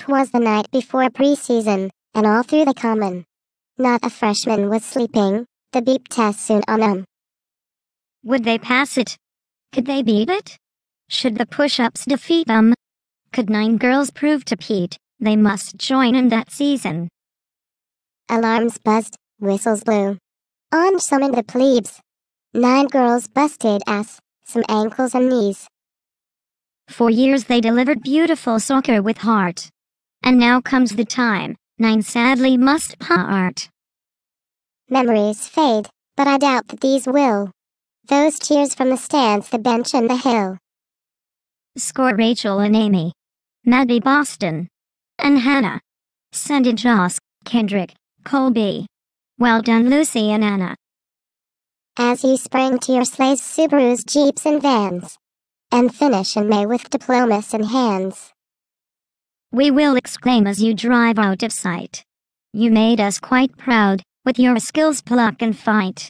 'Twas the night before preseason, and all through the common. Not a freshman was sleeping, the beep test soon on them. Would they pass it? Could they beat it? Should the push-ups defeat them? Could nine girls prove to Pete, they must join in that season? Alarms buzzed, whistles blew. On summoned the plebes. Nine girls busted ass, some ankles and knees. For years they delivered beautiful soccer with heart. And now comes the time, nine sadly must part. Memories fade, but I doubt that these will. Those cheers from the stands, the bench, and the hill. Score Rachel and Amy. Maddie Boston. And Hannah. Send in Joss, Kendrick, Colby. Well done, Lucy and Anna. As you spring to your sleighs, Subarus, Jeeps, and vans. And finish in May with diplomas in hands we will exclaim as you drive out of sight. You made us quite proud, with your skills pluck and fight.